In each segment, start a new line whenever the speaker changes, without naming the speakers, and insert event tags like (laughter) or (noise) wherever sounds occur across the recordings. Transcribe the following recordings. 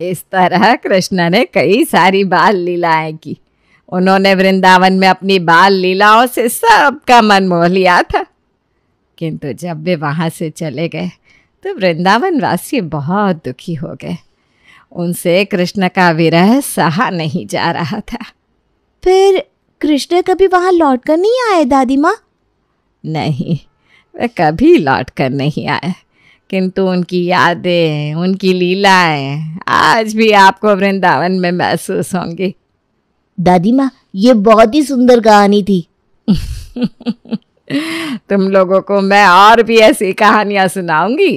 इस तरह कृष्ण ने कई सारी बाल लीलाएं की उन्होंने वृंदावन में अपनी बाल लीलाओं से सबका मन मोह लिया था किंतु जब वे वहाँ से चले गए तो वृंदावन वासी बहुत दुखी हो गए उनसे कृष्ण का विरह सहा नहीं जा रहा था फिर कृष्ण कभी वहाँ लौट कर नहीं आए दादी माँ नहीं वे कभी लौट कर नहीं आए किंतु उनकी यादें उनकी लीलाएं आज भी आपको वृंदावन में महसूस होंगी दादी माँ ये बहुत ही सुंदर कहानी थी (laughs) तुम लोगों को मैं और भी ऐसी कहानियाँ सुनाऊंगी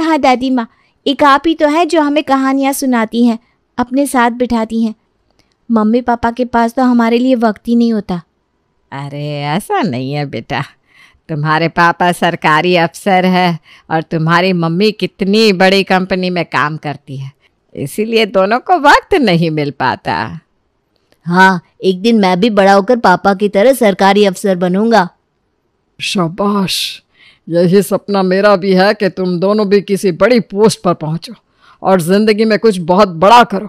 हाँ दादी माँ एक आप ही तो हैं जो हमें कहानियाँ सुनाती हैं अपने साथ बिठाती हैं मम्मी पापा के पास तो हमारे लिए वक्त ही नहीं होता अरे ऐसा नहीं है बेटा तुम्हारे पापा सरकारी अफसर है और तुम्हारी मम्मी कितनी बड़ी कंपनी में काम करती है इसीलिए दोनों को वक्त नहीं मिल पाता हाँ एक दिन मैं भी बड़ा होकर पापा की तरह सरकारी अफसर बनूंगा शाबाश यही सपना मेरा भी है कि तुम दोनों भी किसी बड़ी पोस्ट पर पहुंचो और ज़िंदगी में कुछ बहुत बड़ा करो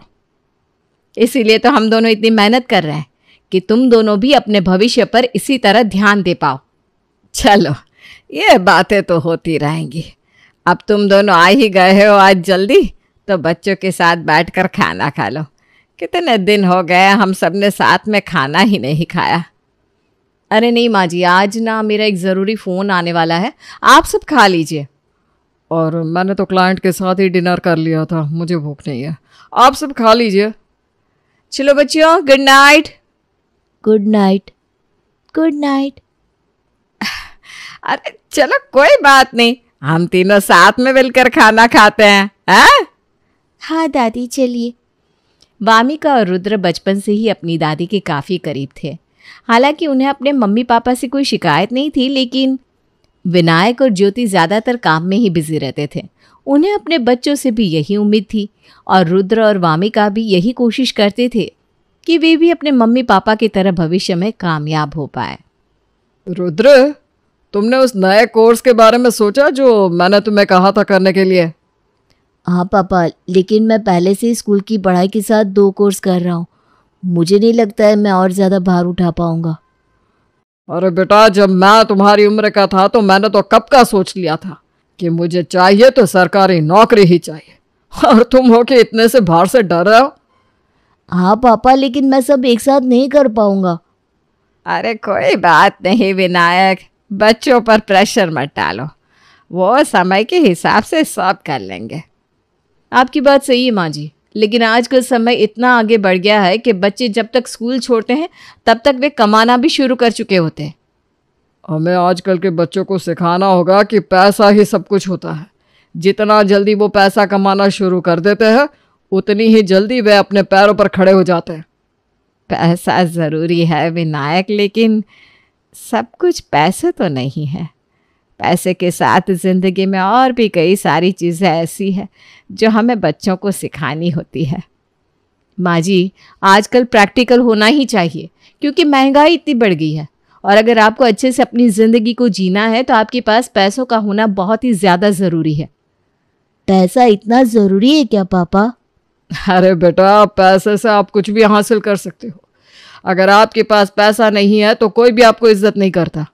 इसीलिए तो हम दोनों इतनी मेहनत कर रहे हैं कि तुम दोनों भी अपने भविष्य पर इसी तरह ध्यान दे पाओ चलो ये बातें तो होती रहेंगी अब तुम दोनों आ ही गए हो आज जल्दी तो बच्चों के साथ बैठकर खाना खा लो कितने दिन हो गए हम सब ने साथ में खाना ही नहीं खाया अरे नहीं माँ जी आज ना मेरा एक ज़रूरी फ़ोन आने वाला है आप सब खा लीजिए और मैंने तो क्लाइंट के साथ ही डिनर कर लिया था मुझे भूख नहीं है आप सब खा लीजिए चलो बच्चियों good night good night good night अरे चलो कोई बात नहीं हम तीनों साथ में मिलकर खाना खाते हैं है? हाँ दादी चलिए वामिका और रुद्र बचपन से ही अपनी दादी के काफ़ी करीब थे हालांकि उन्हें अपने मम्मी पापा से कोई शिकायत नहीं थी लेकिन विनायक और ज्योति ज़्यादातर काम में ही बिजी रहते थे उन्हें अपने बच्चों से भी यही उम्मीद थी और रुद्र और वामिका भी यही कोशिश करते थे कि वे भी अपने मम्मी पापा की तरह भविष्य में कामयाब हो पाए रुद्र तुमने उस नए कोर्स के बारे में सोचा जो मैंने तुम्हें कहा था करने के लिए हाँ पापा लेकिन मैं पहले से स्कूल की पढ़ाई के साथ दो कोर्स कर रहा हूँ मुझे नहीं लगता है मैं और ज़्यादा भार उठा पाऊंगा अरे बेटा जब मैं तुम्हारी उम्र का था तो मैंने तो कब का सोच लिया था कि मुझे चाहिए तो सरकारी नौकरी ही चाहिए और तुम हो कि इतने से भार से डर रहे हो हाँ पापा लेकिन मैं सब एक साथ नहीं कर पाऊंगा अरे कोई बात नहीं विनायक बच्चों पर प्रेशर मत डालो वो समय के हिसाब से सब कर लेंगे आपकी बात सही है माँ जी लेकिन आजकल समय इतना आगे बढ़ गया है कि बच्चे जब तक स्कूल छोड़ते हैं तब तक वे कमाना भी शुरू कर चुके होते हैं हमें आजकल के बच्चों को सिखाना होगा कि पैसा ही सब कुछ होता है जितना जल्दी वो पैसा कमाना शुरू कर देते हैं उतनी ही जल्दी वे अपने पैरों पर खड़े हो जाते हैं पैसा ज़रूरी है विनायक लेकिन सब कुछ पैसे तो नहीं है पैसे के साथ ज़िंदगी में और भी कई सारी चीज़ें ऐसी है जो हमें बच्चों को सिखानी होती है माँ जी आजकल प्रैक्टिकल होना ही चाहिए क्योंकि महंगाई इतनी बढ़ गई है और अगर आपको अच्छे से अपनी ज़िंदगी को जीना है तो आपके पास पैसों का होना बहुत ही ज़्यादा ज़रूरी है पैसा इतना ज़रूरी है क्या पापा अरे बेटा पैसे से आप कुछ भी हासिल कर सकते हो अगर आपके पास पैसा नहीं है तो कोई भी आपको इज्जत नहीं करता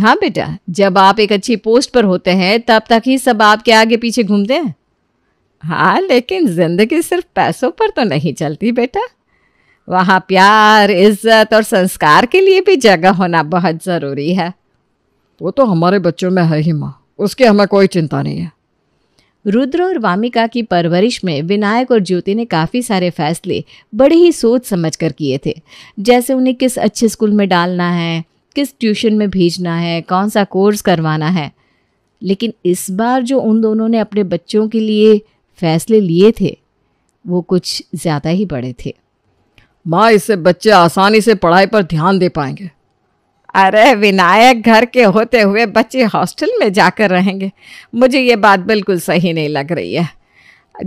हाँ बेटा जब आप एक अच्छी पोस्ट पर होते हैं तब तक ही सब आपके आगे पीछे घूमते हैं हाँ लेकिन ज़िंदगी सिर्फ पैसों पर तो नहीं चलती बेटा वहाँ प्यार इज्जत और संस्कार के लिए भी जगह होना बहुत ज़रूरी है वो तो हमारे बच्चों में है ही माँ उसकी हमें कोई चिंता नहीं है रुद्र और वामिका की परवरिश में विनायक और ज्योति ने काफ़ी सारे फैसले बड़े ही सोच समझ कर किए थे जैसे उन्हें किस अच्छे स्कूल में डालना है किस ट्यूशन में भेजना है कौन सा कोर्स करवाना है लेकिन इस बार जो उन दोनों ने अपने बच्चों के लिए फैसले लिए थे वो कुछ ज़्यादा ही बड़े थे माँ इससे बच्चे आसानी से पढ़ाई पर ध्यान दे पाएंगे अरे विनायक घर के होते हुए बच्चे हॉस्टल में जाकर रहेंगे मुझे ये बात बिल्कुल सही नहीं लग रही है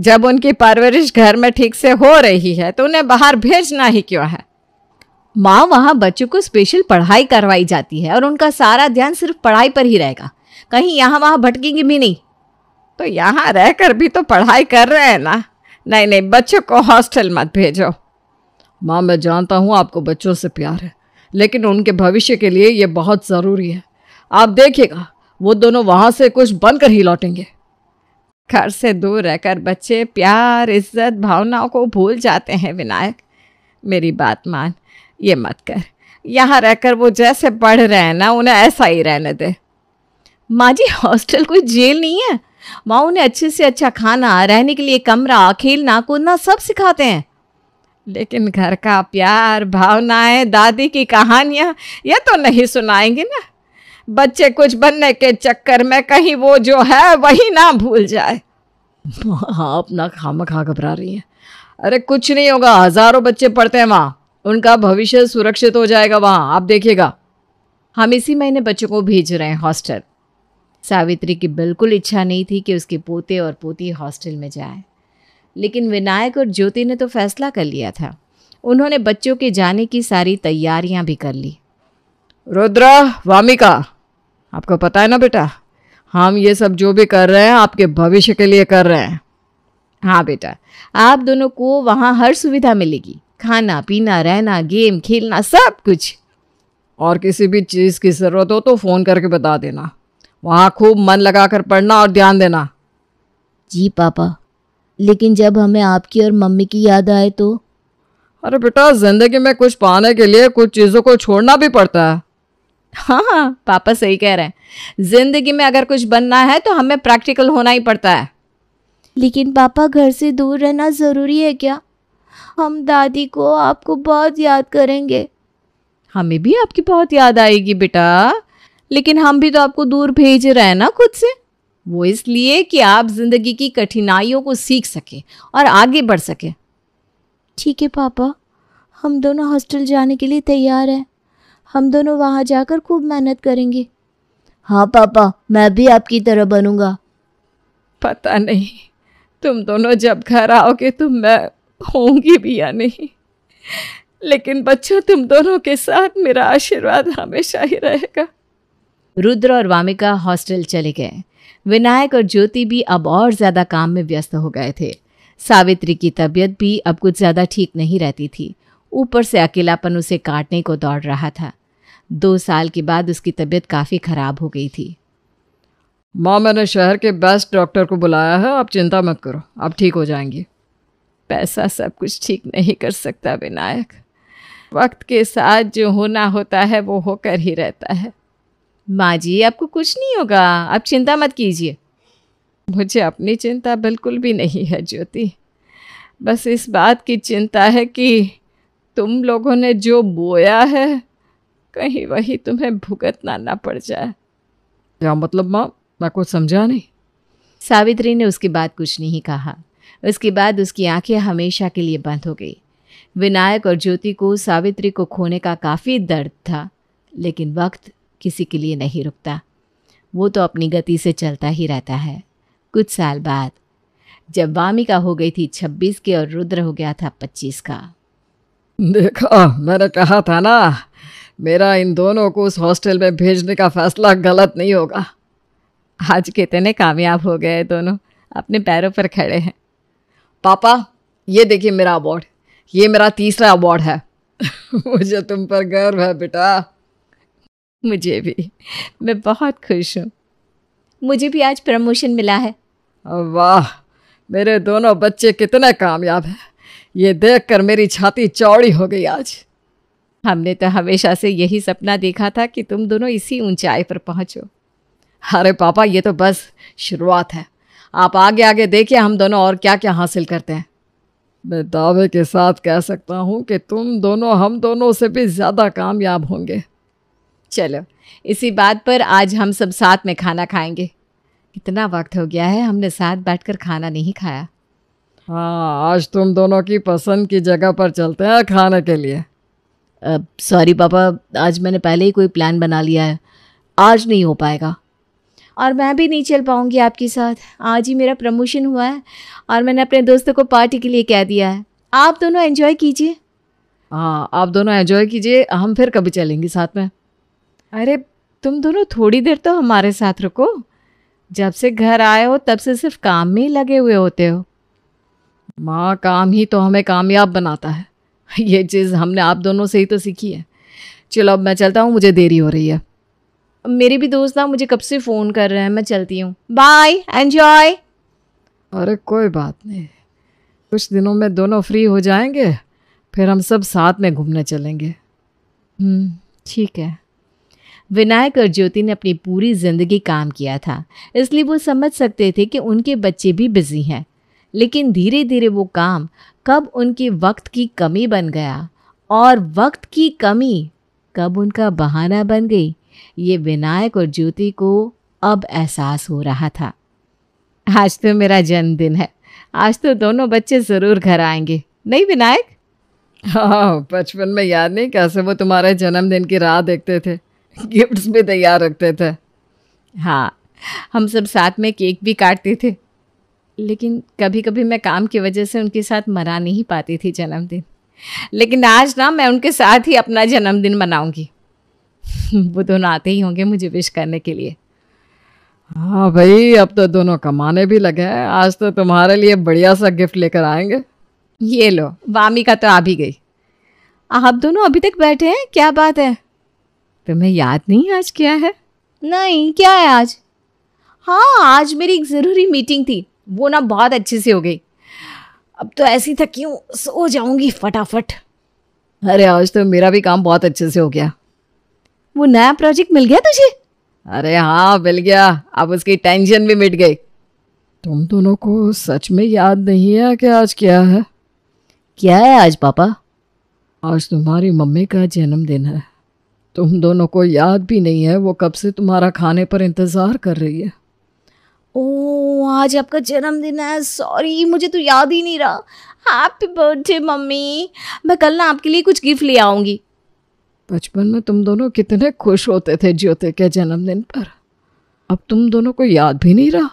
जब उनकी परवरिश घर में ठीक से हो रही है तो उन्हें बाहर भेजना ही क्यों है माँ वहाँ बच्चों को स्पेशल पढ़ाई करवाई जाती है और उनका सारा ध्यान सिर्फ पढ़ाई पर ही रहेगा कहीं यहाँ वहाँ भटकेंगे भी नहीं तो यहाँ रहकर भी तो पढ़ाई कर रहे हैं ना नहीं नहीं बच्चों को हॉस्टल मत भेजो माँ मैं जानता हूँ आपको बच्चों से प्यार है लेकिन उनके भविष्य के लिए ये बहुत ज़रूरी है आप देखिएगा वो दोनों वहाँ से कुछ बनकर ही लौटेंगे घर से दूर रहकर बच्चे प्यार इज्जत भावनाओं को भूल जाते हैं विनायक मेरी बात मान ये मत कर यहाँ रहकर वो जैसे पढ़ रहे हैं ना उन्हें ऐसा ही रहने दे माँ जी हॉस्टल कोई जेल नहीं है माँ उन्हें अच्छे से अच्छा खाना रहने के लिए कमरा खेलना कूदना सब सिखाते हैं लेकिन घर का प्यार भावनाएं दादी की कहानियां ये तो नहीं सुनाएंगी ना बच्चे कुछ बनने के चक्कर में कहीं वो जो है वही ना भूल जाए हाँ अपना खाम खा घबरा रही है अरे कुछ नहीं होगा हज़ारों बच्चे पढ़ते हैं वहाँ उनका भविष्य सुरक्षित हो जाएगा वहाँ आप देखिएगा हम इसी महीने बच्चों को भेज रहे हैं हॉस्टल सावित्री की बिल्कुल इच्छा नहीं थी कि उसके पोते और पोती हॉस्टल में जाएं। लेकिन विनायक और ज्योति ने तो फैसला कर लिया था उन्होंने बच्चों के जाने की सारी तैयारियां भी कर ली रुद्रा वामिका आपको पता है ना बेटा हम ये सब जो भी कर रहे हैं आपके भविष्य के लिए कर रहे हैं हाँ बेटा आप दोनों को वहाँ हर सुविधा मिलेगी खाना पीना रहना गेम खेलना सब कुछ और किसी भी चीज़ की ज़रूरत हो तो फ़ोन करके बता देना वहाँ खूब मन लगा कर पढ़ना और ध्यान देना जी पापा लेकिन जब हमें आपकी और मम्मी की याद आए तो अरे बेटा जिंदगी में कुछ पाने के लिए कुछ चीज़ों को छोड़ना भी पड़ता है हाँ हाँ पापा सही कह रहे हैं जिंदगी में अगर कुछ बनना है तो हमें प्रैक्टिकल होना ही पड़ता है लेकिन पापा घर से दूर रहना ज़रूरी है क्या हम दादी को आपको बहुत याद करेंगे हमें भी आपकी बहुत याद आएगी बेटा लेकिन हम भी तो आपको दूर भेज रहे हैं ना खुद से वो इसलिए कि आप ज़िंदगी की कठिनाइयों को सीख सके और आगे बढ़ सके ठीक है पापा हम दोनों हॉस्टल जाने के लिए तैयार हैं हम दोनों वहाँ जाकर खूब मेहनत करेंगे हाँ पापा मैं भी आपकी तरह बनूंगा पता नहीं तुम दोनों जब घर आओगे तो मैं होंगी भी या नहीं लेकिन बच्चों तुम दोनों के साथ मेरा आशीर्वाद हमेशा ही रहेगा रुद्र और वामिका हॉस्टल चले गए विनायक और ज्योति भी अब और ज़्यादा काम में व्यस्त हो गए थे सावित्री की तबीयत भी अब कुछ ज़्यादा ठीक नहीं रहती थी ऊपर से अकेलापन उसे काटने को दौड़ रहा था दो साल के बाद उसकी तबीयत काफ़ी ख़राब हो गई थी माँ मैंने शहर के बेस्ट डॉक्टर को बुलाया है आप चिंता मत करो आप ठीक हो जाएंगी पैसा सब कुछ ठीक नहीं कर सकता विनायक वक्त के साथ जो होना होता है वो होकर ही रहता है माँ जी आपको कुछ नहीं होगा आप चिंता मत कीजिए मुझे अपनी चिंता बिल्कुल भी नहीं है ज्योति बस इस बात की चिंता है कि तुम लोगों ने जो बोया है कहीं वही तुम्हें भुगतना ना पड़ जाए क्या मतलब माँ मैं कुछ समझा नहीं सावित्री ने उसकी बात कुछ नहीं कहा उसके बाद उसकी आंखें हमेशा के लिए बंद हो गई विनायक और ज्योति को सावित्री को खोने का काफ़ी दर्द था लेकिन वक्त किसी के लिए नहीं रुकता वो तो अपनी गति से चलता ही रहता है कुछ साल बाद जब वामिका हो गई थी छब्बीस के और रुद्र हो गया था पच्चीस का देखो मैंने कहा था ना मेरा इन दोनों को उस हॉस्टल में भेजने का फैसला गलत नहीं होगा आज कितने कामयाब हो गए दोनों अपने पैरों पर खड़े हैं पापा ये देखिए मेरा अवार्ड ये मेरा तीसरा अवार्ड है (laughs) मुझे तुम पर गर्व है बेटा मुझे भी मैं बहुत खुश हूँ मुझे भी आज प्रमोशन मिला है वाह मेरे दोनों बच्चे कितने कामयाब हैं ये देखकर मेरी छाती चौड़ी हो गई आज हमने तो हमेशा से यही सपना देखा था कि तुम दोनों इसी ऊंचाई पर पहुंचो अरे पापा ये तो बस शुरुआत है आप आगे आगे देखिए हम दोनों और क्या क्या हासिल करते हैं मैं दावे के साथ कह सकता हूँ कि तुम दोनों हम दोनों से भी ज़्यादा कामयाब होंगे चलो इसी बात पर आज हम सब साथ में खाना खाएंगे कितना वक्त हो गया है हमने साथ बैठकर खाना नहीं खाया हाँ आज तुम दोनों की पसंद की जगह पर चलते हैं खाने के लिए सॉरी पापा आज मैंने पहले ही कोई प्लान बना लिया है आज नहीं हो पाएगा और मैं भी नहीं चल पाऊँगी आपके साथ आज ही मेरा प्रमोशन हुआ है और मैंने अपने दोस्तों को पार्टी के लिए कह दिया है आप दोनों एंजॉय कीजिए हाँ आप दोनों एंजॉय कीजिए हम फिर कभी चलेंगे साथ में अरे तुम दोनों थोड़ी देर तो हमारे साथ रुको जब से घर आए हो तब से सिर्फ काम में ही लगे हुए होते हो माँ काम ही तो हमें कामयाब बनाता है ये चीज़ हमने आप दोनों से ही तो सीखी है चलो अब मैं चलता हूँ मुझे देरी हो रही है मेरी भी दोस्त ना मुझे कब से फ़ोन कर रहे हैं मैं चलती हूँ बाय एन्जॉय अरे कोई बात नहीं कुछ दिनों में दोनों फ्री हो जाएंगे फिर हम सब साथ में घूमने चलेंगे हम्म, ठीक है विनायक और ज्योति ने अपनी पूरी ज़िंदगी काम किया था इसलिए वो समझ सकते थे कि उनके बच्चे भी बिज़ी हैं लेकिन धीरे धीरे वो काम कब उनके वक्त की कमी बन गया और वक्त की कमी कब उनका बहाना बन गई ये विनायक और ज्योति को अब एहसास हो रहा था आज तो मेरा जन्मदिन है आज तो दोनों बच्चे ज़रूर घर आएंगे नहीं विनायक हाँ बचपन में याद नहीं कैसे वो तुम्हारे जन्मदिन की राह देखते थे (laughs) गिफ्ट्स भी तैयार रखते थे हाँ हम सब साथ में केक भी काटते थे लेकिन कभी कभी मैं काम की वजह से उनके साथ मना नहीं पाती थी जन्मदिन लेकिन आज ना मैं उनके साथ ही अपना जन्मदिन मनाऊंगी (laughs) वो दोनों आते ही होंगे मुझे विश करने के लिए हाँ भाई अब तो दोनों कमाने भी लगे हैं आज तो तुम्हारे लिए बढ़िया सा गिफ्ट लेकर आएंगे ये लो वामी का तो आ भी गई आप दोनों अभी तक बैठे हैं क्या बात है तुम्हें याद नहीं आज क्या है नहीं क्या है आज हाँ आज मेरी एक ज़रूरी मीटिंग थी वो ना बहुत अच्छे से हो गई अब तो ऐसी थकी हूँ सो जाऊँगी फटाफट अरे आज तो मेरा भी काम बहुत अच्छे से हो गया वो नया प्रोजेक्ट मिल गया तुझे अरे हाँ मिल गया अब उसकी टेंशन भी मिट गई तुम दोनों को सच में याद नहीं है कि आज क्या है क्या है आज पापा आज तुम्हारी मम्मी का जन्मदिन है तुम दोनों को याद भी नहीं है वो कब से तुम्हारा खाने पर इंतज़ार कर रही है ओ आज आपका जन्मदिन है सॉरी मुझे तो याद ही नहीं रहा हैप्पी बर्थडे मम्मी मैं कल ना आपके लिए कुछ गिफ्ट ले आऊँगी बचपन में तुम दोनों कितने खुश होते थे ज्योति के जन्मदिन पर अब तुम दोनों को याद भी नहीं रहा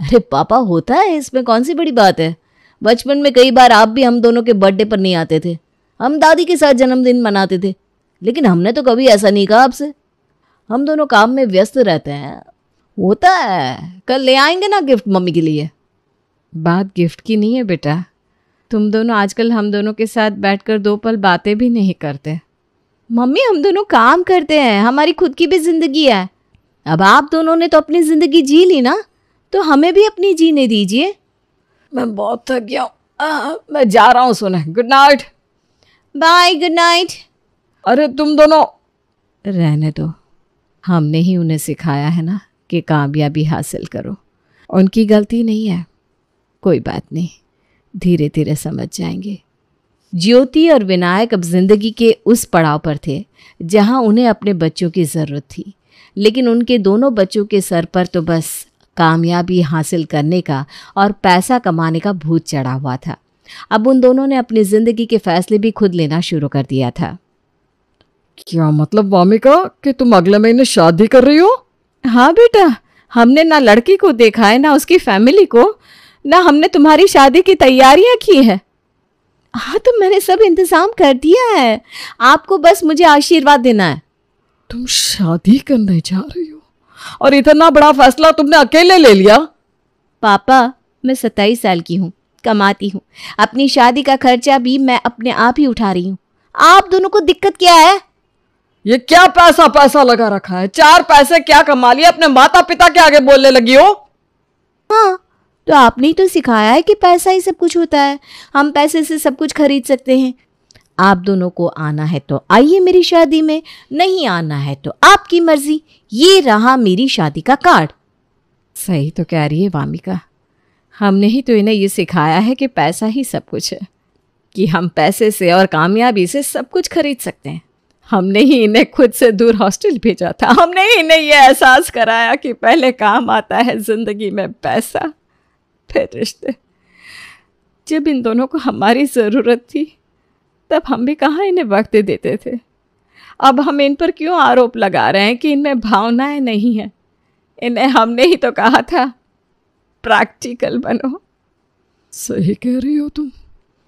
अरे पापा होता है इसमें कौन सी बड़ी बात है बचपन में कई बार आप भी हम दोनों के बर्थडे पर नहीं आते थे हम दादी के साथ जन्मदिन मनाते थे लेकिन हमने तो कभी ऐसा नहीं कहा आपसे हम दोनों काम में व्यस्त रहते हैं होता है कल ले आएंगे ना गिफ्ट मम्मी के लिए बात गिफ्ट की नहीं है बेटा तुम दोनों आजकल हम दोनों के साथ बैठकर दो पल बातें भी नहीं करते मम्मी हम दोनों काम करते हैं हमारी खुद की भी ज़िंदगी है अब आप दोनों ने तो अपनी ज़िंदगी जी ली ना तो हमें भी अपनी जीने दीजिए मैं बहुत थक गया हूँ मैं जा रहा हूँ सुना good night bye good night अरे तुम दोनों रहने दो हमने ही उन्हें सिखाया है ना कि कामयाबी हासिल करो उनकी गलती नहीं है कोई बात नहीं धीरे धीरे समझ जाएंगे ज्योति और विनायक अब जिंदगी के उस पड़ाव पर थे जहां उन्हें अपने बच्चों की ज़रूरत थी लेकिन उनके दोनों बच्चों के सर पर तो बस कामयाबी हासिल करने का और पैसा कमाने का भूत चढ़ा हुआ था अब उन दोनों ने अपनी ज़िंदगी के फैसले भी खुद लेना शुरू कर दिया था क्या मतलब वामिका कि तुम अगले महीने शादी कर रही हो हाँ बेटा हमने ना लड़की को देखा है ना उसकी फैमिली को ना हमने तुम्हारी शादी की तैयारियां की है हाँ तो मैंने सब इंतज़ाम कर दिया है आपको बस मुझे आशीर्वाद देना है तुम शादी करने जा रही हो और इतना बड़ा फैसला तुमने अकेले ले लिया पापा मैं सत्ताईस साल की हूँ कमाती हूँ अपनी शादी का खर्चा भी मैं अपने आप ही उठा रही हूँ आप दोनों को दिक्कत क्या है ये क्या पैसा पैसा लगा रखा है चार पैसे क्या कमा लिए अपने माता पिता के आगे बोलने लगी हो हाँ तो आपने तो सिखाया है कि पैसा ही सब कुछ होता है हम पैसे से सब कुछ खरीद सकते हैं आप दोनों को आना है तो आइए मेरी शादी में नहीं आना है तो आपकी मर्जी ये रहा मेरी शादी का कार्ड सही तो कह रही है वामिका हमने ही तो इन्हें ये सिखाया है कि पैसा ही सब कुछ है कि हम पैसे से और कामयाबी से सब कुछ खरीद सकते हैं हमने ही इन्हें खुद से दूर हॉस्टल भेजा था हमने ही इन्हें यह एहसास कराया कि पहले काम आता है ज़िंदगी में पैसा फिर रिश्ते जब इन दोनों को हमारी ज़रूरत थी तब हम भी कहाँ इन्हें वक्त देते थे अब हम इन पर क्यों आरोप लगा रहे हैं कि इनमें भावनाएं नहीं हैं इन्हें हमने ही तो कहा था प्रैक्टिकल बनो सही कह रही हो तुम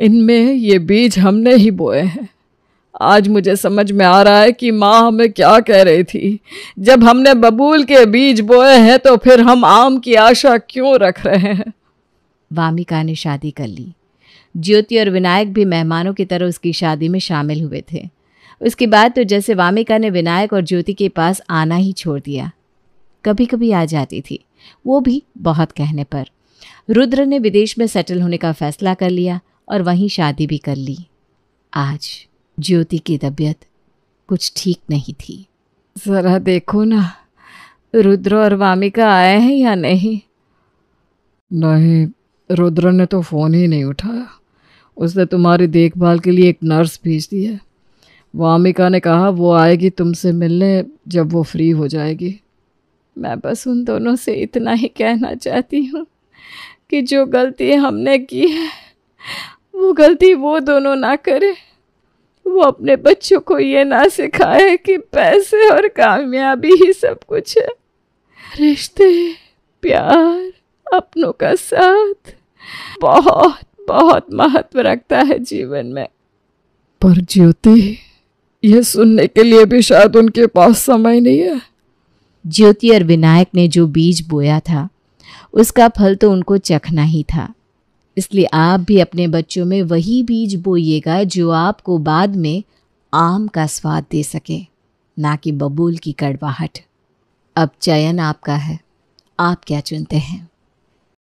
इनमें ये बीज हमने ही बोए हैं आज मुझे समझ में आ रहा है कि माँ हमें क्या कह रही थी जब हमने बबूल के बीज बोए हैं तो फिर हम आम की आशा क्यों रख रहे हैं वामिका ने शादी कर ली ज्योति और विनायक भी मेहमानों की तरह उसकी शादी में शामिल हुए थे उसके बाद तो जैसे वामिका ने विनायक और ज्योति के पास आना ही छोड़ दिया कभी कभी आ जाती थी वो भी बहुत कहने पर रुद्र ने विदेश में सेटल होने का फैसला कर लिया और वहीं शादी भी कर ली आज ज्योति की तबीयत कुछ ठीक नहीं थी ज़रा देखो ना रुद्र और वामिका आए हैं या नहीं नहीं रुद्र ने तो फ़ोन ही नहीं उठाया उसने तुम्हारी देखभाल के लिए एक नर्स भेज दी है वामिका ने कहा वो आएगी तुमसे मिलने जब वो फ्री हो जाएगी मैं बस उन दोनों से इतना ही कहना चाहती हूँ कि जो गलती हमने की है वो गलती वो दोनों ना करें वो अपने बच्चों को ये ना सिखाए कि पैसे और कामयाबी ही सब कुछ है रिश्ते प्यार अपनों का साथ बहुत बहुत महत्व रखता है जीवन में पर ज्योति यह सुनने के लिए भी शायद उनके पास समय नहीं है ज्योति और विनायक ने जो बीज बोया था उसका फल तो उनको चखना ही था इसलिए आप भी अपने बच्चों में वही बीज बोइएगा जो आपको बाद में आम का स्वाद दे सके ना कि बबूल की कड़वाहट अब चयन आपका है आप क्या चुनते हैं